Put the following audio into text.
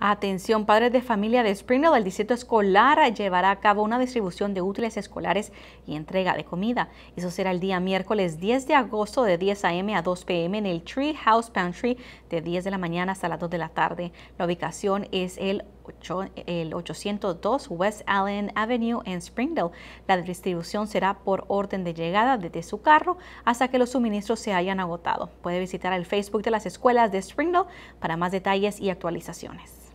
Atención, padres de familia de Springdale, el distrito escolar llevará a cabo una distribución de útiles escolares y entrega de comida. Eso será el día miércoles 10 de agosto de 10 a.m. a 2 p.m. en el Tree House Pantry de 10 de la mañana hasta las 2 de la tarde. La ubicación es el el 802 West Allen Avenue en Springdale. La distribución será por orden de llegada desde su carro hasta que los suministros se hayan agotado. Puede visitar el Facebook de las escuelas de Springdale para más detalles y actualizaciones.